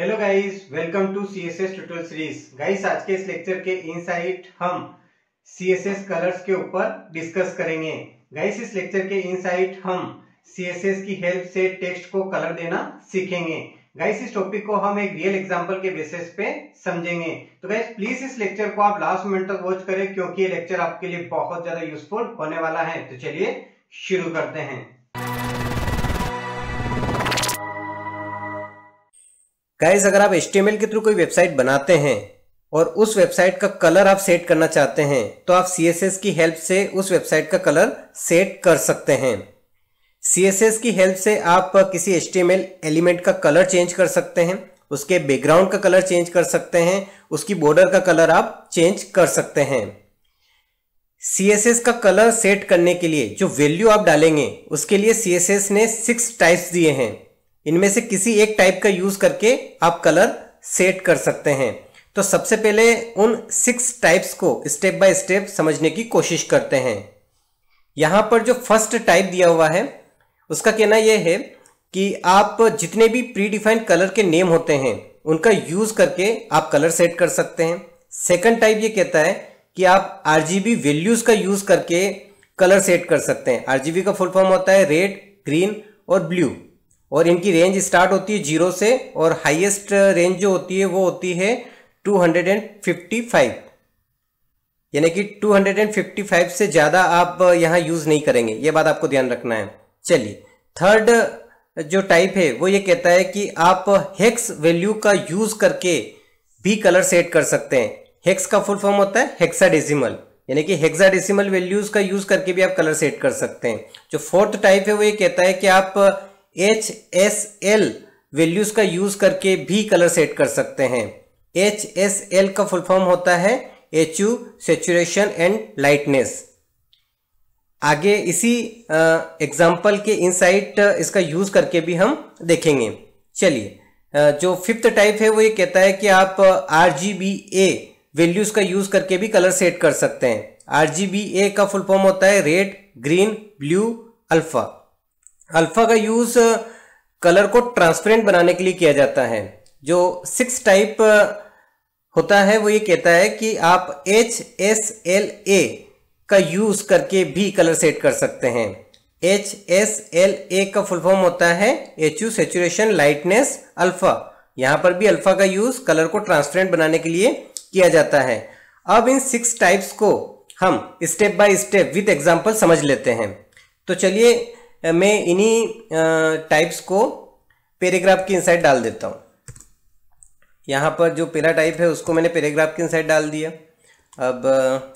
hello guys welcome to C S S tutorial series guys आज के इस lecture के इनसाइट हम सी एस एस कलर्स के ऊपर डिस्कस करेंगे गाइस इस लेक्चर के इनसाइट हम सी एस एस की हेल्प से टेक्स्ट को कलर देना सीखेंगे गाइस इस टॉपिक को हम एक रियल एग्जांपल के बेसिस पे समझेंगे तो गाइस प्लीज इस लेक्चर को आप लास्ट मिनट तक वॉच करें क्योंकि ये लेक्चर आपके लिए बहुत ज्यादा यूजफुल होने वाला है तो चलिए शुरू करते हैं गाइज अगर आप एच के थ्रू कोई वेबसाइट बनाते हैं और उस वेबसाइट का कलर आप सेट करना चाहते हैं तो आप सी की हेल्प से उस वेबसाइट का कलर सेट कर सकते हैं सी की हेल्प से आप किसी एच एलिमेंट का कलर चेंज कर सकते हैं उसके बैकग्राउंड का कलर चेंज कर सकते हैं उसकी बॉर्डर का कलर आप चेंज कर सकते हैं सी का कलर सेट करने के लिए जो वैल्यू आप डालेंगे उसके लिए सी ने सिक्स टाइप्स दिए हैं इनमें से किसी एक टाइप का यूज करके आप कलर सेट कर सकते हैं तो सबसे पहले उन सिक्स टाइप्स को स्टेप बाय स्टेप समझने की कोशिश करते हैं यहां पर जो फर्स्ट टाइप दिया हुआ है उसका कहना यह है कि आप जितने भी प्री डिफाइंड कलर के नेम होते हैं उनका यूज करके आप कलर सेट कर सकते हैं सेकंड टाइप ये कहता है कि आप आरजीबी वैल्यूज का यूज करके कलर सेट कर सकते हैं आरजीबी का फुल फॉर्म होता है रेड ग्रीन और ब्लू और इनकी रेंज स्टार्ट होती है जीरो से और हाईएस्ट रेंज जो होती है वो होती है 255 यानी कि 255 से ज़्यादा आप यहाँ यूज़ नहीं करेंगे ये बात आपको ध्यान रखना है चलिए थर्ड जो टाइप है वो ये कहता है कि आप हेक्स वैल्यू का यूज़ करके भी कलर सेट कर सकते हैं हेक्स का फुल फॉर्म होता है हेक्साडेसिमल यानी कि हेक्साडेसिमल वैल्यूज़ का यूज़ करके भी आप कलर सेट कर सकते हैं जो फोर्थ टाइप है वो ये कहता है कि आप एच एस एल वैल्यूज का यूज करके भी कलर सेट कर सकते हैं एच एस एल का फुल फॉर्म होता है hue saturation and lightness आगे इसी एग्जाम्पल के इनसाइट इसका यूज करके भी हम देखेंगे चलिए जो फिफ्थ टाइप है वो ये कहता है कि आप R G B A values का यूज करके भी कलर सेट कर सकते हैं आर जी बी ए का फुल फॉर्म होता है red green blue alpha alpha का यूज कलर को ट्रांसपेरेंट बनाने के लिए किया जाता है जो सिक्स टाइप होता है वो ये कहता है कि आप एच एस एल ए का यूज करके भी कलर सेट कर सकते हैं एच एस एल ए का फुल फॉर्म होता है hue saturation lightness alpha यहां पर भी अल्फा का यूज कलर को ट्रांसपेरेंट बनाने के लिए किया जाता है अब इन सिक्स टाइप्स को हम step by step with example समझ लेते हैं तो चलिए मैं इन्हीं टाइप्स को पैराग्राफ के इनसाइड डाल देता हूँ यहाँ पर जो पहला टाइप है उसको मैंने पैराग्राफ के इनसाइड डाल दिया अब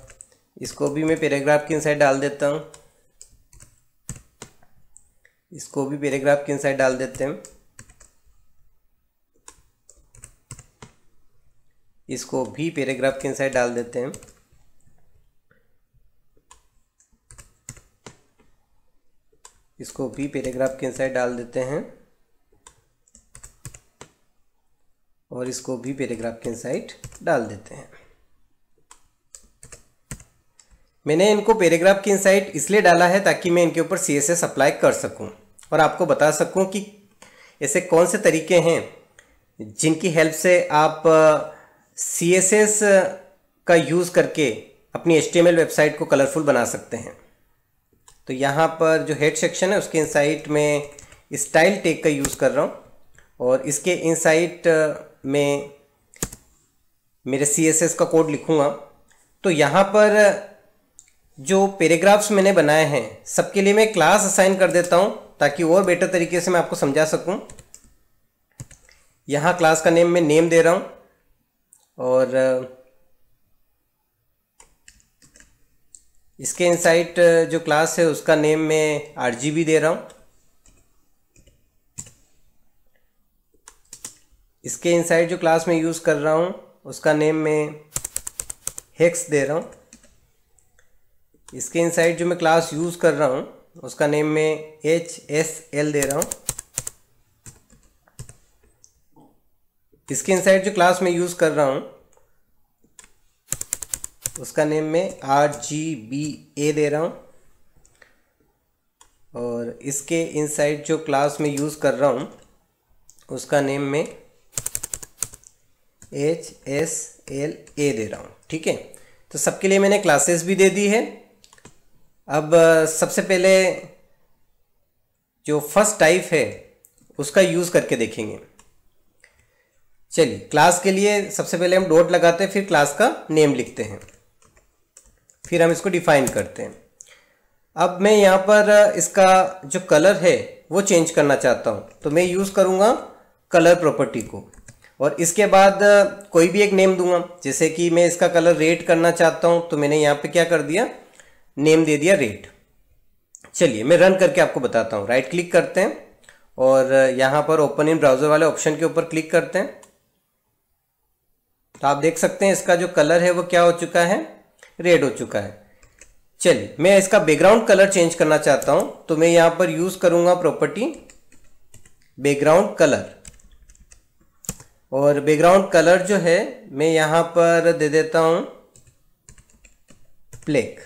इसको भी मैं पैराग्राफ के इनसाइड डाल देता हूँ इसको भी पैराग्राफ के इनसाइड डाल देते हैं इसको भी पैराग्राफ के इनसाइड डाल देते हैं इसको भी पैराग्राफ के इनसाइड डाल देते हैं और इसको भी पैराग्राफ के इनसाइड डाल देते हैं मैंने इनको पैराग्राफ के इनसाइड इसलिए डाला है ताकि मैं इनके ऊपर सी एस एस अप्लाई कर सकूं और आपको बता सकूं कि ऐसे कौन से तरीके हैं जिनकी हेल्प से आप सी एस एस का यूज़ करके अपनी एच वेबसाइट को कलरफुल बना सकते हैं तो यहाँ पर जो हेड सेक्शन है उसके इनसाइट में स्टाइल टेक का यूज़ कर रहा हूँ और इसके इनसाइट में मेरे सी का कोड लिखूँगा तो यहाँ पर जो पैराग्राफ्स मैंने बनाए हैं सबके लिए मैं क्लास असाइन कर देता हूँ ताकि और बेटर तरीके से मैं आपको समझा सकूँ यहाँ क्लास का नेम मैं नेम दे रहा हूँ और इसके इनसाइट uh, जो क्लास है उसका नेम मैं आर दे रहा हूँ इसके इनसाइट जो क्लास में यूज़ कर रहा हूँ उसका नेम मैं हेक्स दे रहा हूँ इसके इनसाइट जो मैं क्लास यूज़ कर रहा हूँ उसका नेम मैं एच एस एल दे रहा हूँ इसके इनसाइट जो क्लास में यूज़ कर रहा हूँ उसका नेम मैं आर जी बी ए दे रहा हूँ और इसके इनसाइड जो क्लास में यूज़ कर रहा हूँ उसका नेम मैं एच एस एल ए दे रहा हूँ ठीक है तो सबके लिए मैंने क्लासेस भी दे दी है अब सबसे पहले जो फर्स्ट टाइप है उसका यूज़ करके देखेंगे चलिए क्लास के लिए सबसे पहले हम डॉट लगाते हैं फिर क्लास का नेम लिखते हैं फिर हम इसको डिफाइन करते हैं अब मैं यहाँ पर इसका जो कलर है वो चेंज करना चाहता हूँ तो मैं यूज़ करूँगा कलर प्रॉपर्टी को और इसके बाद कोई भी एक नेम दूंगा जैसे कि मैं इसका कलर रेड करना चाहता हूँ तो मैंने यहाँ पे क्या कर दिया नेम दे दिया रेड चलिए मैं रन करके आपको बताता हूँ राइट क्लिक करते हैं और यहाँ पर ओपन इन ब्राउज़र वाले ऑप्शन के ऊपर क्लिक करते हैं तो आप देख सकते हैं इसका जो कलर है वो क्या हो चुका है रेड हो चुका है चलिए मैं इसका बैकग्राउंड कलर चेंज करना चाहता हूं तो मैं यहां पर यूज करूंगा प्रॉपर्टी बैकग्राउंड कलर और बैकग्राउंड कलर जो है मैं यहां पर दे देता हूं ब्लैक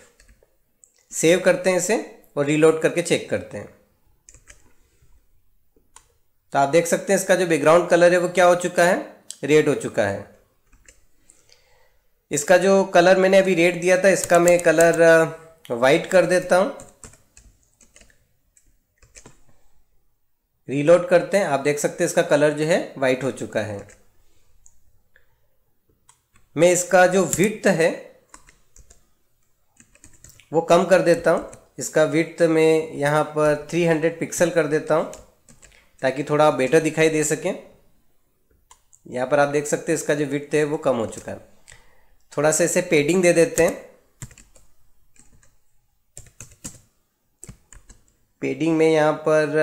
सेव करते हैं इसे और रीलोड करके चेक करते हैं तो आप देख सकते हैं इसका जो बैकग्राउंड कलर है वो क्या हो चुका है रेड हो चुका है इसका जो कलर मैंने अभी रेड दिया था इसका मैं कलर वाइट कर देता हूँ रीलोड करते हैं आप देख सकते हैं इसका कलर जो है वाइट हो चुका है मैं इसका जो विथ है वो कम कर देता हूँ इसका विथ मैं यहाँ पर 300 पिक्सल कर देता हूँ ताकि थोड़ा बेटर दिखाई दे सके यहाँ पर आप देख सकते हैं इसका जो विथ है वो कम हो चुका है थोड़ा सा इसे पेडिंग दे देते हैं पेडिंग में यहाँ पर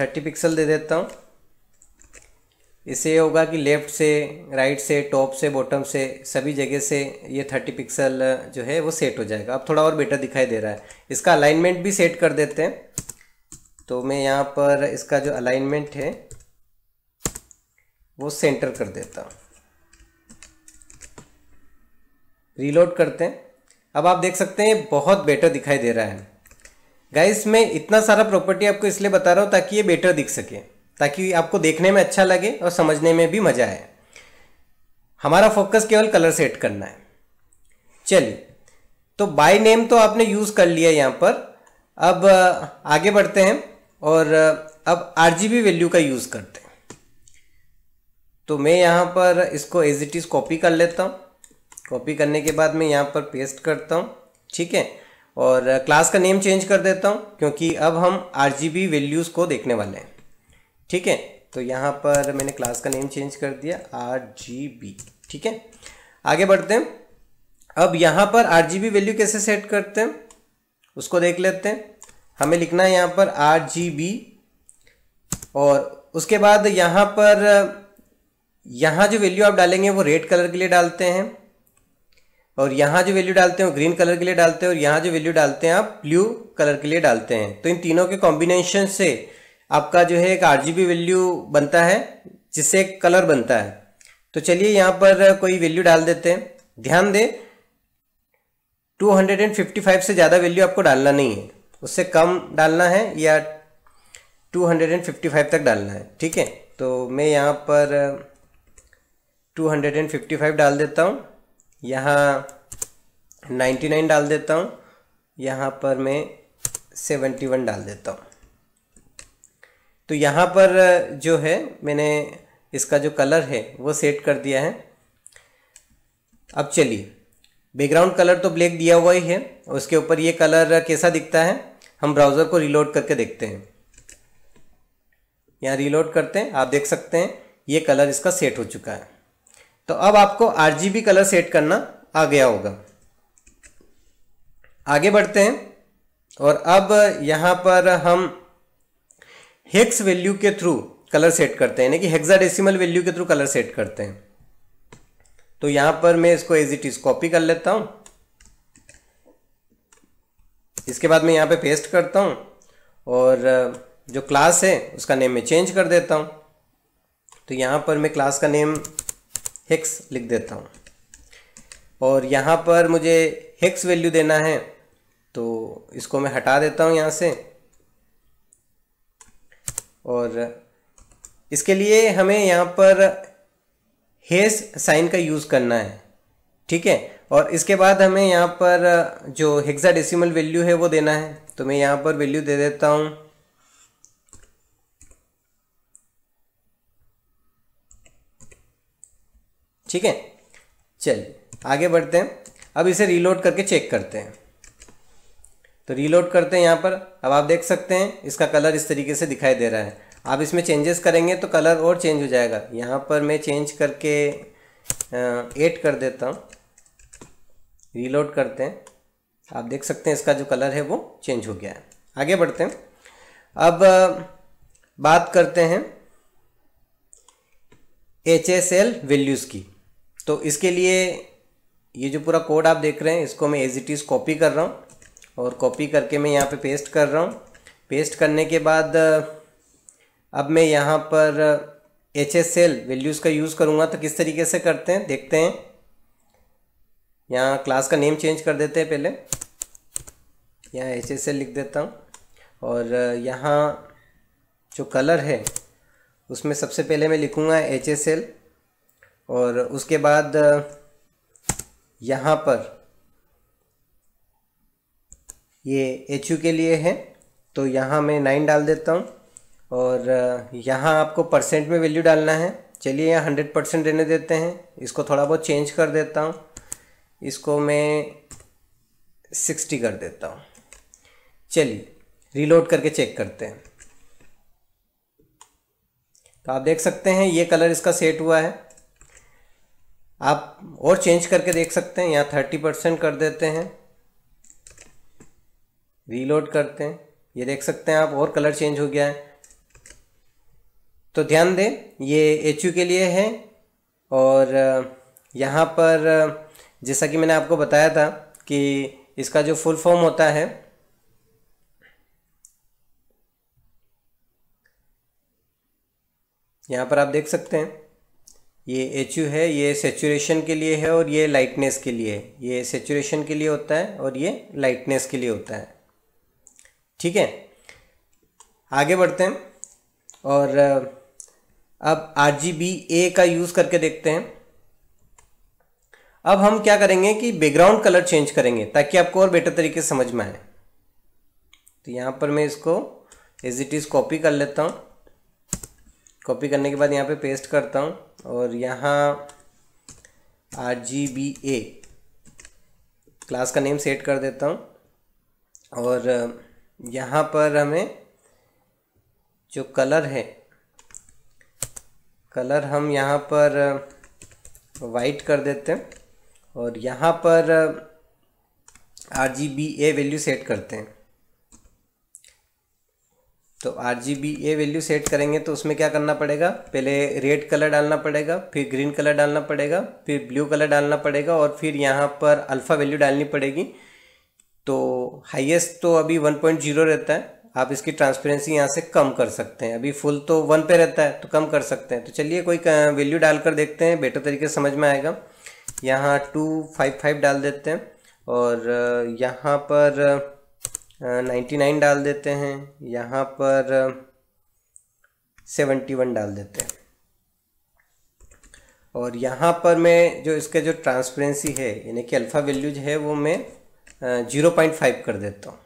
थर्टी पिक्सल दे देता हूँ इससे होगा कि लेफ़्ट से राइट से टॉप से बॉटम से सभी जगह से ये थर्टी पिक्सल जो है वो सेट हो जाएगा अब थोड़ा और बेटर दिखाई दे रहा है इसका अलाइनमेंट भी सेट कर देते हैं तो मैं यहाँ पर इसका जो अलाइनमेंट है वो सेंटर कर देता हूँ रीलोड करते हैं अब आप देख सकते हैं बहुत बेटर दिखाई दे रहा है गाइस मैं इतना सारा प्रॉपर्टी आपको इसलिए बता रहा हूँ ताकि ये बेटर दिख सके ताकि आपको देखने में अच्छा लगे और समझने में भी मज़ा आए हमारा फोकस केवल कलर सेट करना है चलिए तो बाय नेम तो आपने यूज़ कर लिया यहाँ पर अब आगे बढ़ते हैं और अब आर वैल्यू का यूज़ करते हैं तो मैं यहाँ पर इसको एज इट इज़ कॉपी कर लेता हूँ कॉपी करने के बाद मैं यहाँ पर पेस्ट करता हूँ ठीक है और क्लास uh, का नेम चेंज कर देता हूँ क्योंकि अब हम आर वैल्यूज़ को देखने वाले हैं ठीक है तो यहाँ पर मैंने क्लास का नेम चेंज कर दिया आर ठीक है आगे बढ़ते हैं अब यहाँ पर आर वैल्यू कैसे सेट करते हैं उसको देख लेते हैं हमें लिखना है यहाँ पर आर और उसके बाद यहाँ पर uh, यहाँ जो वैल्यू आप डालेंगे वो रेड कलर के लिए डालते हैं और यहाँ जो वैल्यू डालते हैं वो ग्रीन कलर के लिए डालते हैं और यहाँ जो वैल्यू डालते हैं आप ब्लू कलर के लिए डालते हैं तो इन तीनों के कॉम्बिनेशन से आपका जो है एक आर वैल्यू बनता है जिससे एक कलर बनता है तो चलिए यहाँ पर कोई वैल्यू डाल देते हैं ध्यान दें 255 से ज़्यादा वैल्यू आपको डालना नहीं है उससे कम डालना है या 255 तक डालना है ठीक है तो मैं यहाँ पर 255 डाल देता हूँ यहाँ 99 डाल देता हूँ यहाँ पर मैं 71 डाल देता हूँ तो यहाँ पर जो है मैंने इसका जो कलर है वो सेट कर दिया है अब चलिए बैकग्राउंड कलर तो ब्लैक दिया हुआ ही है उसके ऊपर ये कलर कैसा दिखता है हम ब्राउज़र को रिलोड करके देखते हैं यहाँ रिलोड करते हैं आप देख सकते हैं ये कलर इसका सेट हो चुका है तो अब आपको आरजीबी कलर सेट करना आ गया होगा आगे बढ़ते हैं और अब यहां पर हम हेक्स वैल्यू के थ्रू कलर सेट करते हैं यानी कि हेक्साडेसिमल वैल्यू के थ्रू कलर सेट करते हैं तो यहां पर मैं इसको एज इट इज़ कॉपी कर लेता हूं इसके बाद मैं यहां पे पेस्ट करता हूं और जो क्लास है उसका नेम मैं चेंज कर देता हूं तो यहां पर मैं क्लास का नेम हेक्स लिख देता हूँ और यहाँ पर मुझे हेक्स वैल्यू देना है तो इसको मैं हटा देता हूँ यहाँ से और इसके लिए हमें यहाँ पर हेज साइन का यूज़ करना है ठीक है और इसके बाद हमें यहाँ पर जो डेसीमल वैल्यू है वो देना है तो मैं यहाँ पर वैल्यू दे देता हूँ ठीक है चलिए आगे बढ़ते हैं अब इसे रीलोड करके चेक करते हैं तो रीलोड करते हैं यहाँ पर अब आप देख सकते हैं इसका कलर इस तरीके से दिखाई दे रहा है आप इसमें चेंजेस करेंगे तो कलर और चेंज हो जाएगा यहाँ पर मैं चेंज करके एट कर देता हूँ रीलोड करते हैं आप देख सकते हैं इसका जो कलर है वो चेंज हो गया है आगे बढ़ते हैं अब बात करते हैं एच एस एल वैल्यूज़ की तो इसके लिए ये जो पूरा कोड आप देख रहे हैं इसको मैं एज इट इज़ कॉपी कर रहा हूँ और कॉपी करके मैं यहाँ पे पेस्ट कर रहा हूँ पेस्ट करने के बाद अब मैं यहाँ पर एच एस एल वैल्यूज़ का यूज़ करूँगा तो किस तरीके से करते हैं देखते हैं यहाँ क्लास का नेम चेंज कर देते हैं पहले यहाँ एच एस एल लिख देता हूँ और यहाँ जो कलर है उसमें सबसे पहले मैं लिखूँगा एच एस एल और उसके बाद यहाँ पर ये एच के लिए है तो यहाँ मैं नाइन डाल देता हूँ और यहाँ आपको परसेंट में वैल्यू डालना है चलिए यहाँ हंड्रेड परसेंट देने देते हैं इसको थोड़ा बहुत चेंज कर देता हूँ इसको मैं सिक्सटी कर देता हूँ चलिए रीलोड करके चेक करते हैं तो आप देख सकते हैं ये कलर इसका सेट हुआ है आप और चेंज करके देख सकते हैं यहाँ थर्टी परसेंट कर देते हैं रीलोड करते हैं ये देख सकते हैं आप और कलर चेंज हो गया है तो ध्यान दें ये एच के लिए है और यहाँ पर जैसा कि मैंने आपको बताया था कि इसका जो फुल फॉर्म होता है यहाँ पर आप देख सकते हैं ये एच यू है ये सेचुरेशन के लिए है और ये लाइटनेस के लिए है ये सेचुरेशन के लिए होता है और ये लाइटनेस के लिए होता है ठीक है आगे बढ़ते हैं और अब आर जी बी ए का यूज़ करके देखते हैं अब हम क्या करेंगे कि बैकग्राउंड कलर चेंज करेंगे ताकि आपको और बेटर तरीके से समझ में आए तो यहाँ पर मैं इसको एज इट इज़ कॉपी कर लेता हूँ कॉपी करने के बाद यहाँ पे पेस्ट करता हूँ और यहाँ R G B A class का नेम सेट कर देता हूँ और यहाँ पर हमें जो कलर है कलर हम यहाँ पर वाइट कर देते हैं और यहाँ पर R G B A value set करते हैं तो R G B A value set करेंगे तो उसमें क्या करना पड़ेगा पहले रेड कलर डालना पड़ेगा फिर ग्रीन कलर डालना पड़ेगा फिर ब्लू कलर डालना पड़ेगा और फिर यहाँ पर अल्फ़ा वैल्यू डालनी पड़ेगी तो हाईएस्ट तो अभी 1.0 रहता है आप इसकी ट्रांसपेरेंसी यहाँ से कम कर सकते हैं अभी फुल तो वन पे रहता है तो कम कर सकते हैं तो चलिए कोई वैल्यू डालकर देखते हैं बेटर तरीके से समझ में आएगा यहाँ टू फाइव फाइव डाल देते हैं और यहाँ पर नाइन्टी नाइन डाल देते हैं यहाँ पर सेवेंटी वन डाल देते हैं और यहाँ पर मैं जो इसका जो ट्रांसपेरेंसी है यानी कि अल्फ़ा वैल्यूज है वो मैं जीरो पॉइंट फाइव कर देता हूँ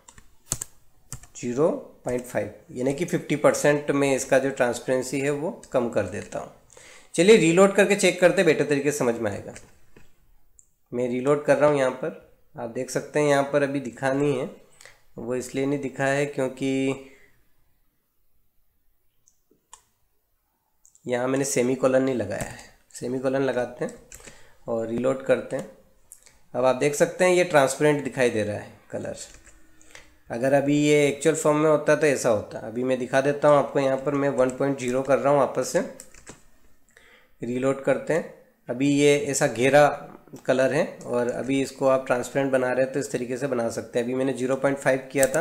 जीरो पॉइंट फाइव यानी कि फिफ्टी परसेंट में इसका जो ट्रांसपेरेंसी है वो कम कर देता हूँ चलिए रीलोड करके चेक करते बेटर तरीके से समझ में आएगा मैं रीलोड कर रहा हूँ यहाँ पर आप देख सकते हैं यहाँ पर अभी दिखा नहीं है वो इसलिए नहीं दिखा है क्योंकि यहाँ मैंने सेमी कॉलन नहीं लगाया है सेमी कॉलन लगाते हैं और रिलोड करते हैं अब आप देख सकते हैं ये ट्रांसपेरेंट दिखाई दे रहा है कलर अगर अभी ये एक्चुअल फॉर्म में होता तो ऐसा होता अभी मैं दिखा देता हूँ आपको यहाँ पर मैं 1.0 कर रहा हूँ वापस से रीलोड करते हैं अभी ये ऐसा घेरा कलर है और अभी इसको आप ट्रांसपेरेंट बना रहे हैं तो इस तरीके से बना सकते हैं अभी मैंने 0.5 किया था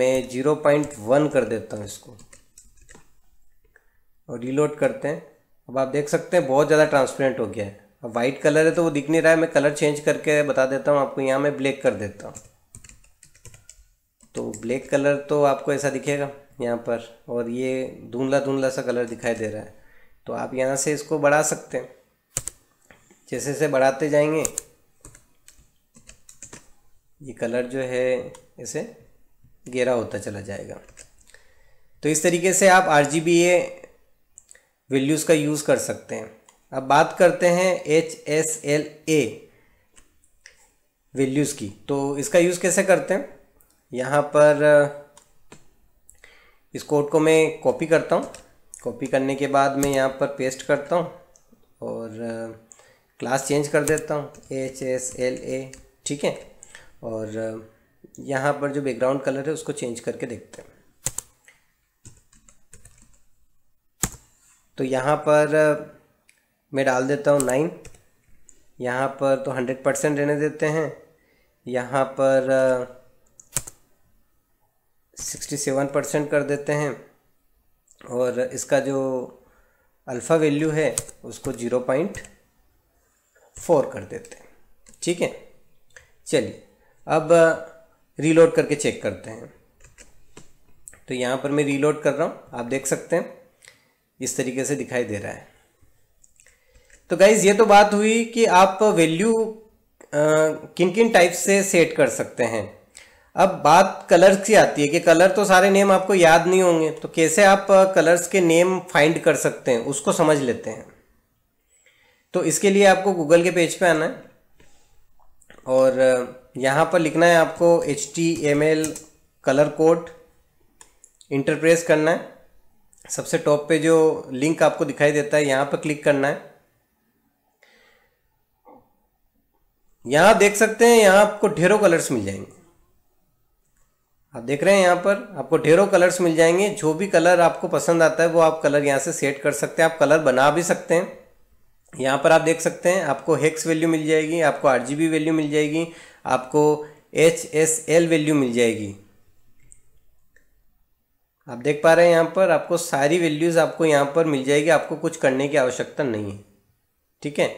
मैं 0.1 कर देता हूँ इसको और रिलोड करते हैं अब आप देख सकते हैं बहुत ज़्यादा ट्रांसपेरेंट हो गया है अब वाइट कलर है तो वो दिख नहीं रहा है मैं कलर चेंज करके बता देता हूँ आपको यहाँ मैं ब्लैक कर देता हूँ तो ब्लैक कलर तो आपको ऐसा दिखेगा यहाँ पर और ये धुंधला धुंधला सा कलर दिखाई दे रहा है तो आप यहाँ से इसको बढ़ा सकते हैं जैसे जैसे बढ़ाते जाएंगे ये कलर जो है इसे गहरा होता चला जाएगा तो इस तरीके से आप R G B A values का यूज़ कर सकते हैं अब बात करते हैं H S L A values की तो इसका यूज़ कैसे करते हैं यहाँ पर इस कोड को मैं कॉपी करता हूँ कॉपी करने के बाद मैं यहाँ पर पेस्ट करता हूँ और क्लास चेंज कर देता हूँ एच एस एल ए ठीक है और यहाँ पर जो बैकग्राउंड कलर है उसको चेंज करके देखते हैं तो यहाँ पर मैं डाल देता हूँ नाइन यहाँ पर तो हंड्रेड परसेंट रहने देते हैं यहाँ पर सिक्सटी सेवन परसेंट कर देते हैं और इसका जो अल्फ़ा वैल्यू है उसको ज़ीरो पॉइंट फोर कर देते हैं ठीक है चलिए अब रीलोड करके चेक करते हैं तो यहाँ पर मैं रीलोड कर रहा हूँ आप देख सकते हैं इस तरीके से दिखाई दे रहा है तो गाइज ये तो बात हुई कि आप वैल्यू किन किन टाइप से सेट कर सकते हैं अब बात कलर्स की आती है कि कलर तो सारे नेम आपको याद नहीं होंगे तो कैसे आप कलर्स के नेम फाइंड कर सकते हैं उसको समझ लेते हैं तो इसके लिए आपको गूगल के पेज पे आना है और यहाँ पर लिखना है आपको H T M L colour code इंटरप्रेस करना है सबसे टॉप पे जो लिंक आपको दिखाई देता है यहाँ पर क्लिक करना है यहाँ देख सकते हैं यहाँ आपको ढेरों कलर्स मिल जाएंगे आप देख रहे हैं यहाँ पर आपको ढेरों कलर्स मिल जाएंगे जो भी कलर आपको पसंद आता है वो आप कलर यहाँ से सेट कर सकते हैं आप कलर बना भी सकते हैं यहाँ पर आप देख सकते हैं आपको हेक्स वैल्यू मिल जाएगी आपको आर वैल्यू मिल जाएगी आपको एच एस एल वैल्यू मिल जाएगी आप देख पा रहे हैं यहाँ पर आपको सारी वैल्यूज़ आपको यहाँ पर मिल जाएगी आपको कुछ करने की आवश्यकता नहीं है ठीक है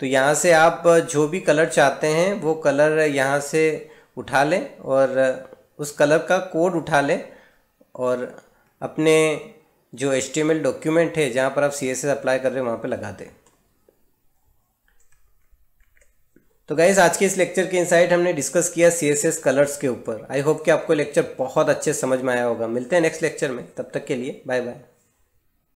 तो यहाँ से आप जो भी कलर चाहते हैं वो कलर यहाँ से उठा लें और उस कलर का कोड उठा लें और अपने जो एच डॉक्यूमेंट है जहाँ पर आप सी अप्लाई कर रहे हैं वहाँ पर लगा दें तो गाइज आज के इस लेक्चर के इनसाइट हमने डिस्कस किया सी एस एस कलर्स के ऊपर आई होप कि आपको लेक्चर बहुत अच्छे समझ में आया होगा मिलते हैं नेक्स्ट लेक्चर में तब तक के लिए बाय बाय